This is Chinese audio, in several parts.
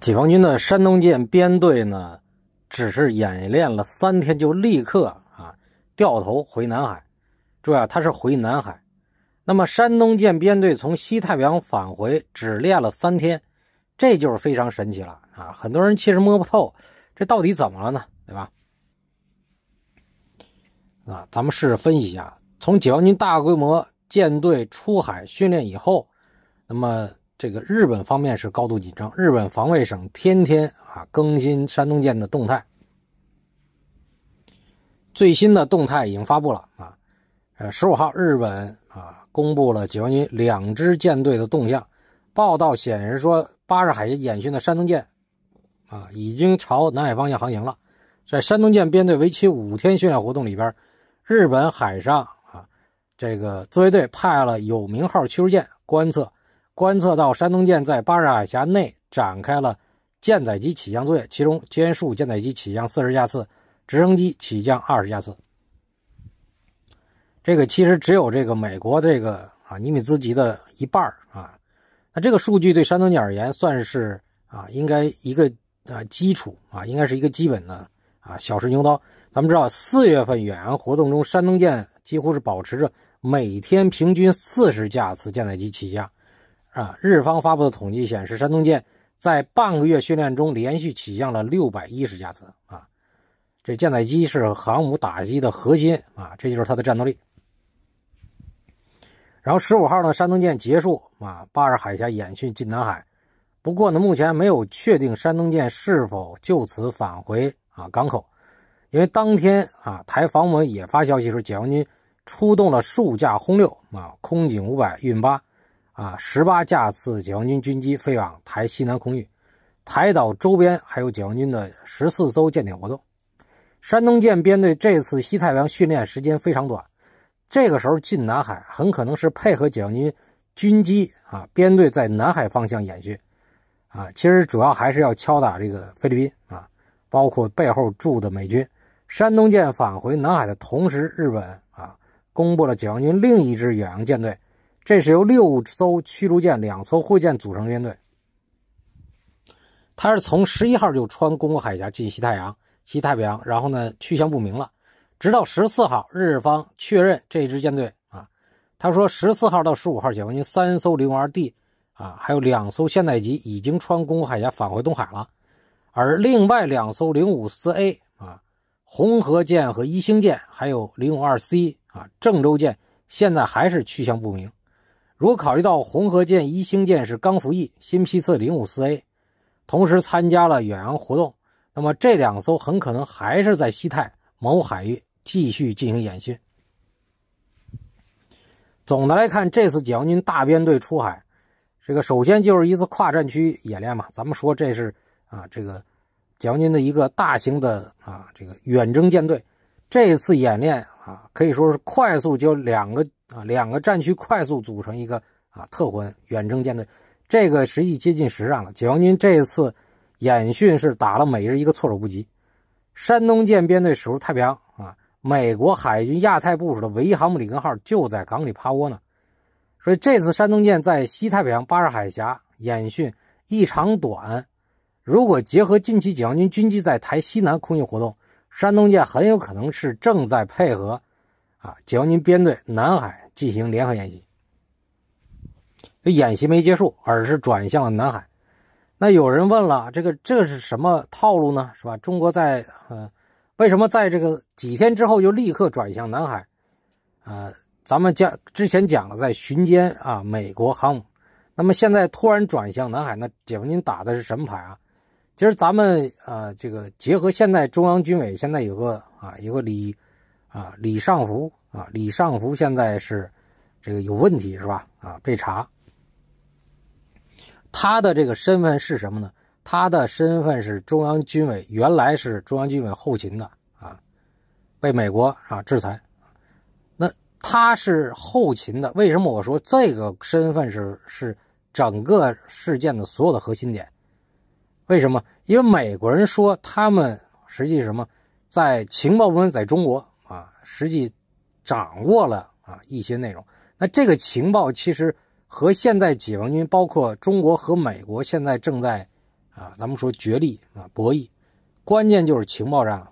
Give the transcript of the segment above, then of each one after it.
解放军的山东舰编队呢，只是演练了三天，就立刻啊掉头回南海。注意啊，他是回南海。那么，山东舰编队从西太平洋返回，只练了三天，这就是非常神奇了啊！很多人其实摸不透，这到底怎么了呢？对吧？啊，咱们试着分析一下：从解放军大规模舰队出海训练以后，那么。这个日本方面是高度紧张，日本防卫省天天啊更新山东舰的动态。最新的动态已经发布了啊，呃，十五号日本啊公布了解放军两支舰队的动向。报道显示说，巴士海峡演训的山东舰啊已经朝南海方向航行了。在山东舰编队为期五天训练活动里边，日本海上啊这个自卫队派了有名号驱逐舰观测。观测到山东舰在巴士海峡内展开了舰载机起降作业，其中歼十五舰载机起降四十架次，直升机起降二十架次。这个其实只有这个美国这个啊尼米兹级的一半啊。那这个数据对山东舰而言算是啊应该一个啊基础啊应该是一个基本的啊小试牛刀。咱们知道四月份远洋活动中，山东舰几乎是保持着每天平均四十架次舰载机起降。啊，日方发布的统计显示，山东舰在半个月训练中连续起降了六百一十架次啊！这舰载机是航母打击的核心啊，这就是它的战斗力。然后十五号呢，山东舰结束啊巴尔海峡演训进南海，不过呢，目前没有确定山东舰是否就此返回啊港口，因为当天啊台防务也发消息说解放军出动了数架轰六啊空警五百运八。啊，十八架次解放军军机飞往台西南空域，台岛周边还有解放军的十四艘舰艇活动。山东舰编队这次西太平洋训练时间非常短，这个时候进南海很可能是配合解放军军机啊编队在南海方向演训啊，其实主要还是要敲打这个菲律宾啊，包括背后驻的美军。山东舰返回南海的同时，日本啊公布了解放军另一支远洋舰队。这是由六艘驱逐舰、两艘护卫舰组成的队。它是从十一号就穿公海海峡进西太阳、西太平洋，然后呢去向不明了。直到十四号，日方确认这支舰队啊，他说十四号到十五号，解放军三艘零五二 D 啊，还有两艘现代级已经穿公海海峡返回东海了，而另外两艘零五四 A 啊，红河舰和一星舰，还有零五二 C 啊，郑州舰现在还是去向不明。如果考虑到红河舰、一星舰是刚服役、新批次零五四 A，同时参加了远洋活动，那么这两艘很可能还是在西太某海域继续进行演训。总的来看，这次解放军大编队出海，这个首先就是一次跨战区演练嘛。咱们说这是啊，这个解放军的一个大型的啊，这个远征舰队，这次演练。啊，可以说是快速就两个啊，两个战区快速组成一个啊特混远征舰队，这个实际接近实战了。解放军这次演训是打了美日一个措手不及。山东舰编队驶入太平洋啊，美国海军亚太部署的唯一航母里根号就在港里趴窝呢。所以这次山东舰在西太平洋巴士海峡演训异常短，如果结合近期解放军军机在台西南空域活动。山东舰很有可能是正在配合，啊，解放军编队南海进行联合演习。演习没结束，而是转向了南海。那有人问了，这个这是什么套路呢？是吧？中国在，呃，为什么在这个几天之后就立刻转向南海？呃，咱们讲之前讲了，在巡歼啊美国航母，那么现在突然转向南海，那解放军打的是什么牌啊？其实咱们啊，这个结合现在中央军委现在有个啊，有个李，啊李尚福啊，李尚福现在是这个有问题是吧？啊，被查。他的这个身份是什么呢？他的身份是中央军委，原来是中央军委后勤的啊，被美国啊制裁。那他是后勤的，为什么我说这个身份是是整个事件的所有的核心点？为什么？因为美国人说他们实际什么，在情报部门在中国啊，实际掌握了啊一些内容。那这个情报其实和现在解放军，包括中国和美国现在正在啊，咱们说角力啊博弈，关键就是情报战。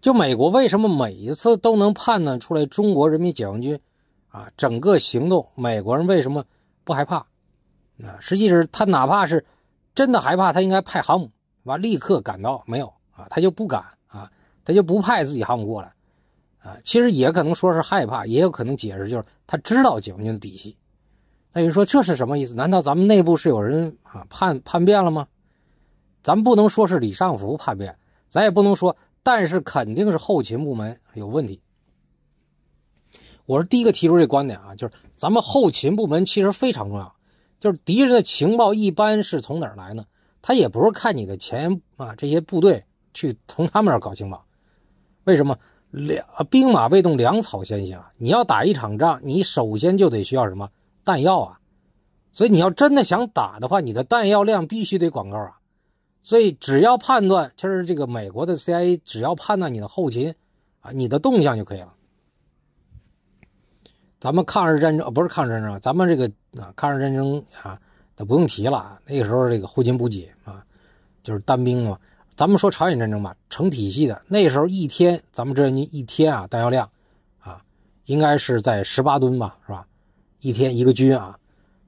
就美国为什么每一次都能判断出来中国人民解放军啊整个行动？美国人为什么不害怕？啊，实际是他哪怕是。真的害怕，他应该派航母完立刻赶到，没有啊，他就不敢啊，他就不派自己航母过来啊。其实也可能说是害怕，也有可能解释就是他知道解放军的底细。那你说这是什么意思？难道咱们内部是有人啊叛叛变了吗？咱不能说是李尚福叛变，咱也不能说，但是肯定是后勤部门有问题。我是第一个提出这观点啊，就是咱们后勤部门其实非常重要。就是敌人的情报一般是从哪儿来呢？他也不是看你的前啊这些部队去从他们那儿搞情报，为什么粮兵马未动粮草先行啊？你要打一场仗，你首先就得需要什么弹药啊？所以你要真的想打的话，你的弹药量必须得广告啊。所以只要判断其实这个美国的 CIA 只要判断你的后勤啊你的动向就可以了。咱们抗日战争不是抗日战争，咱们这个啊，抗日战争啊，那不用提了。那个时候这个后勤补给啊，就是单兵嘛。咱们说朝鲜战争吧，成体系的。那时候一天，咱们志愿军一天啊，弹药量啊，应该是在十八吨吧，是吧？一天一个军啊，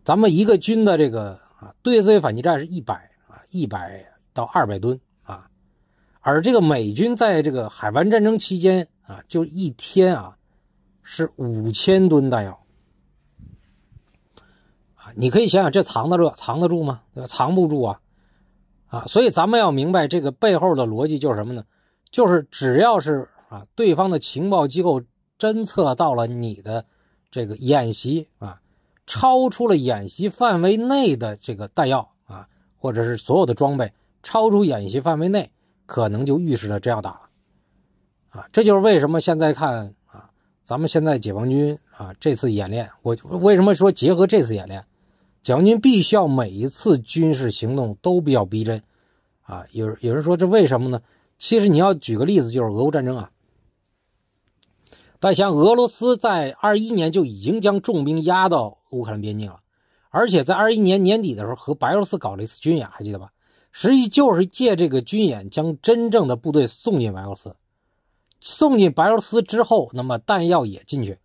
咱们一个军的这个啊，对卫反击战是一百啊，一百到二百吨啊。而这个美军在这个海湾战争期间啊，就一天啊。是五千吨弹药啊！你可以想想，这藏得住，藏得住吗？对吧？藏不住啊，啊！所以咱们要明白这个背后的逻辑就是什么呢？就是只要是啊，对方的情报机构侦测到了你的这个演习啊，超出了演习范围内的这个弹药啊，或者是所有的装备超出演习范围内，可能就预示着这样打了啊！这就是为什么现在看。咱们现在解放军啊，这次演练，我为什么说结合这次演练，解放军必须要每一次军事行动都比较逼真，啊，有有人说这为什么呢？其实你要举个例子，就是俄乌战争啊，但像俄罗斯在二一年就已经将重兵压到乌克兰边境了，而且在二一年年底的时候和白俄罗斯搞了一次军演，还记得吧？实际就是借这个军演将真正的部队送进白俄罗斯。送进白俄罗斯之后，那么弹药也进去。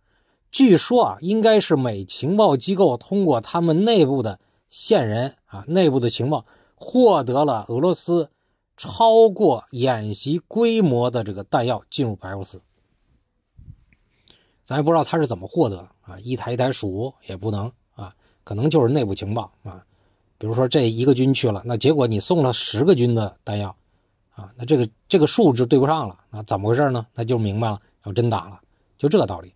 据说啊，应该是美情报机构通过他们内部的线人啊，内部的情报获得了俄罗斯超过演习规模的这个弹药进入白俄罗斯。咱也不知道他是怎么获得的啊，一台一台数也不能啊，可能就是内部情报啊。比如说这一个军去了，那结果你送了十个军的弹药。啊，那这个这个数值对不上了，那怎么回事呢？那就明白了，要真打了，就这个道理。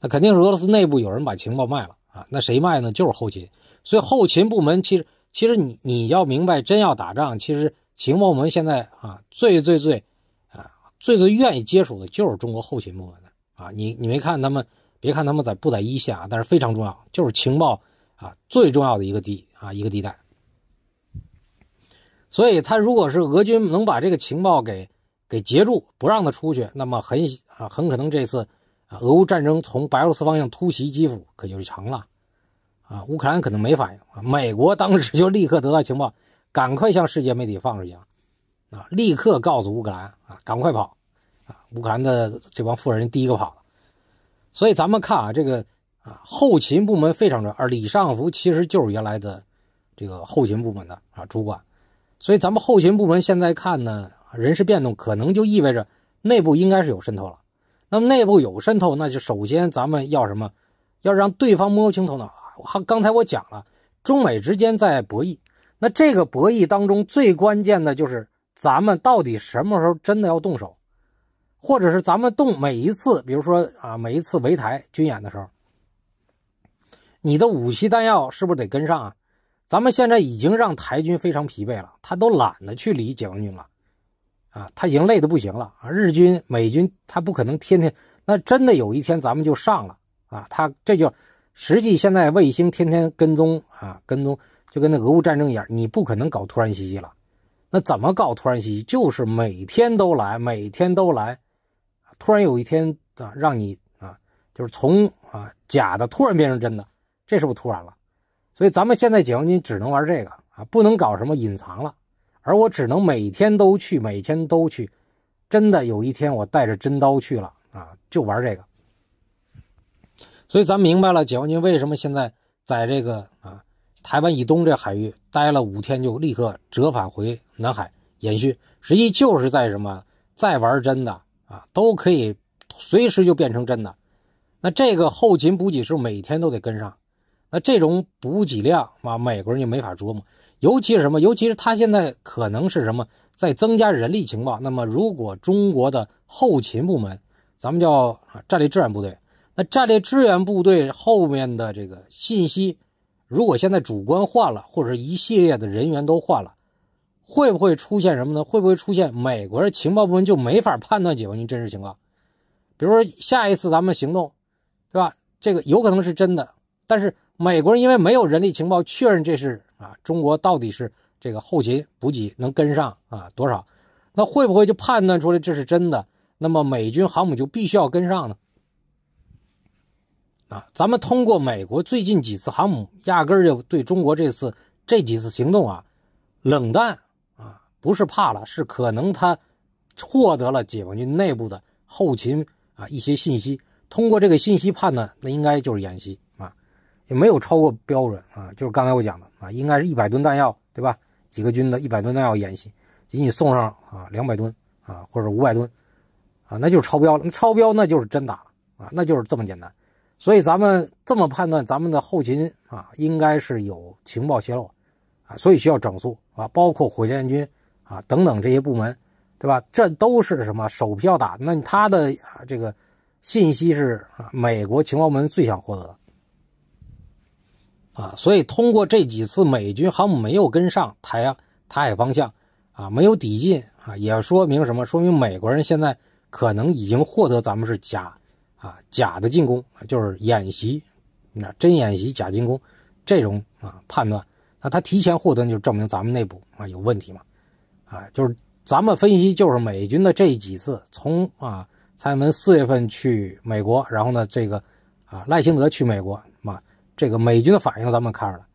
那肯定是俄罗斯内部有人把情报卖了啊。那谁卖呢？就是后勤。所以后勤部门其实其实你你要明白，真要打仗，其实情报部门现在啊最最最啊最最愿意接触的就是中国后勤部门的啊。你你没看他们，别看他们在不在一线啊，但是非常重要，就是情报啊最重要的一个地啊一个地带。所以，他如果是俄军能把这个情报给给截住，不让他出去，那么很啊很可能这次啊俄乌战争从白俄罗斯方向突袭基辅可就成了啊。乌克兰可能没反应啊，美国当时就立刻得到情报，赶快向世界媒体放出去啊，立刻告诉乌克兰啊，赶快跑啊！乌克兰的这帮富人第一个跑了。所以咱们看啊，这个啊后勤部门非常重要，而李尚福其实就是原来的这个后勤部门的啊主管。所以咱们后勤部门现在看呢，人事变动可能就意味着内部应该是有渗透了。那么内部有渗透，那就首先咱们要什么？要让对方摸清头脑啊！刚才我讲了，中美之间在博弈，那这个博弈当中最关键的就是咱们到底什么时候真的要动手，或者是咱们动每一次，比如说啊，每一次围台军演的时候，你的武器弹药是不是得跟上啊？咱们现在已经让台军非常疲惫了，他都懒得去理解放军了，啊，他已经累得不行了。日军、美军，他不可能天天。那真的有一天咱们就上了啊，他这就实际现在卫星天天跟踪啊，跟踪就跟那俄乌战争一样，你不可能搞突然袭击了。那怎么搞突然袭击？就是每天都来，每天都来，突然有一天啊，让你啊，就是从啊假的突然变成真的，这是不是突然了？所以咱们现在解放军只能玩这个啊，不能搞什么隐藏了。而我只能每天都去，每天都去。真的有一天我带着真刀去了啊，就玩这个。所以咱明白了解放军为什么现在在这个啊台湾以东这海域待了五天，就立刻折返回南海演训，实际就是在什么再玩真的啊，都可以随时就变成真的。那这个后勤补给是不是每天都得跟上？那这种补给量啊，美国人就没法琢磨。尤其是什么？尤其是他现在可能是什么在增加人力情报。那么，如果中国的后勤部门，咱们叫啊战略支援部队，那战略支援部队后面的这个信息，如果现在主观换了，或者一系列的人员都换了，会不会出现什么呢？会不会出现美国人情报部门就没法判断解放军真实情况？比如说下一次咱们行动，对吧？这个有可能是真的，但是。美国人因为没有人力情报确认这是啊，中国到底是这个后勤补给能跟上啊多少？那会不会就判断出来这是真的？那么美军航母就必须要跟上呢？啊，咱们通过美国最近几次航母，压根儿就对中国这次这几次行动啊冷淡啊，不是怕了，是可能他获得了解放军内部的后勤啊一些信息，通过这个信息判断，那应该就是演习。也没有超过标准啊，就是刚才我讲的啊，应该是一百吨弹药对吧？几个军的一百吨弹药演习，仅仅送上啊两百吨啊，或者五百吨啊，那就是超标了。超标那就是真打了啊，那就是这么简单。所以咱们这么判断，咱们的后勤啊，应该是有情报泄露啊，所以需要整肃啊，包括火箭军啊等等这些部门，对吧？这都是什么首批要打，那他的啊、这个信息是啊，美国情报门最想获得的。啊，所以通过这几次美军航母没有跟上台啊台海方向啊没有抵近啊，也说明什么？说明美国人现在可能已经获得咱们是假啊假的进攻，就是演习，那真演习假进攻这种啊判断，那他提前获得就证明咱们内部啊有问题嘛，啊就是咱们分析就是美军的这几次从啊蔡英文四月份去美国，然后呢这个啊赖清德去美国。这个美军的反应，咱们看着了，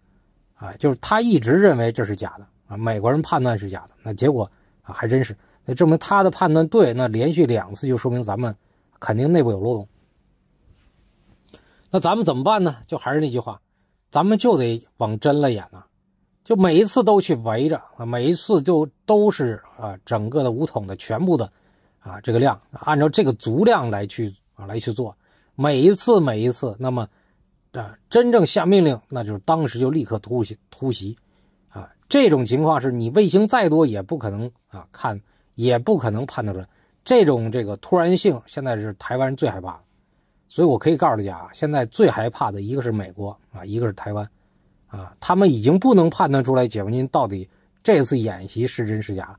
啊，就是他一直认为这是假的啊，美国人判断是假的，那结果啊还真是，那证明他的判断对，那连续两次就说明咱们肯定内部有漏洞。那咱们怎么办呢？就还是那句话，咱们就得往真了演呐，就每一次都去围着，每一次就都是啊，整个的五桶的全部的啊这个量，按照这个足量来去啊来去做，每一次每一次那么。啊，真正下命令，那就是当时就立刻突袭，突袭，啊，这种情况是你卫星再多也不可能啊，看也不可能判断出来，这种这个突然性，现在是台湾人最害怕，所以我可以告诉大家啊，现在最害怕的一个是美国啊，一个是台湾，啊，他们已经不能判断出来解放军到底这次演习是真是假了。